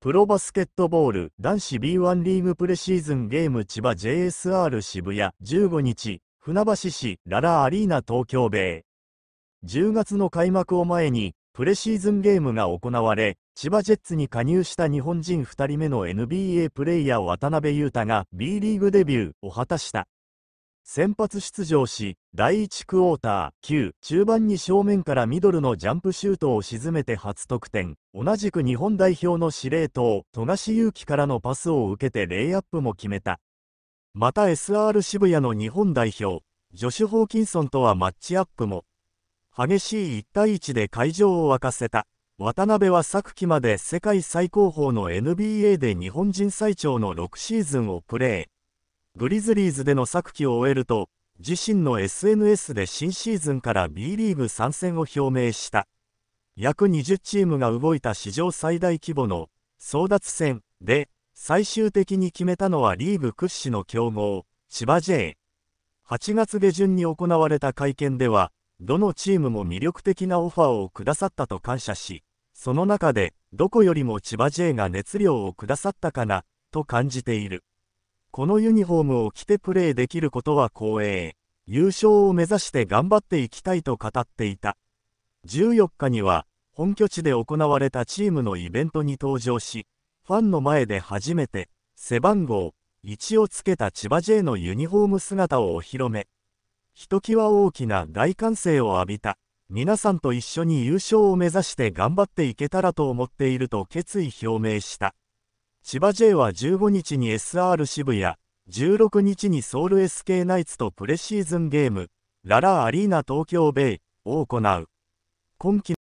プロバスケットボール男子 B1 リーグプレシーズンゲーム千葉 JSR 渋谷15日船橋市ララアリーナ東京米10月の開幕を前にプレシーズンゲームが行われ千葉ジェッツに加入した日本人2人目の NBA プレイヤー渡辺裕太が B リーグデビューを果たした先発出場し、第1クォーター9中盤に正面からミドルのジャンプシュートを沈めて初得点。同じく日本代表の司令塔、富樫勇樹からのパスを受けてレイアップも決めた。また SR 渋谷の日本代表、ジョシュ・ホーキンソンとはマッチアップも。激しい1対1で会場を沸かせた。渡辺は昨季まで世界最高峰の NBA で日本人最長の6シーズンをプレー。グリズリーズでの作機を終えると、自身の SNS で新シーズンから B リーグ参戦を表明した。約20チームが動いた史上最大規模の争奪戦で、最終的に決めたのはリーグ屈指の強豪、千葉 J。8月下旬に行われた会見では、どのチームも魅力的なオファーをくださったと感謝し、その中で、どこよりも千葉 J が熱量をくださったかな、と感じている。このユニフォームを着てプレーできることは光栄。優勝を目指して頑張っていきたいと語っていた。14日には、本拠地で行われたチームのイベントに登場し、ファンの前で初めて、背番号1をつけた千葉 J のユニフォーム姿をお披露目。ひときわ大きな大歓声を浴びた。皆さんと一緒に優勝を目指して頑張っていけたらと思っていると決意表明した。千葉 J は15日に SR 渋谷、16日にソウル SK ナイツとプレシーズンゲーム、ララーアリーナ東京ベイを行う。今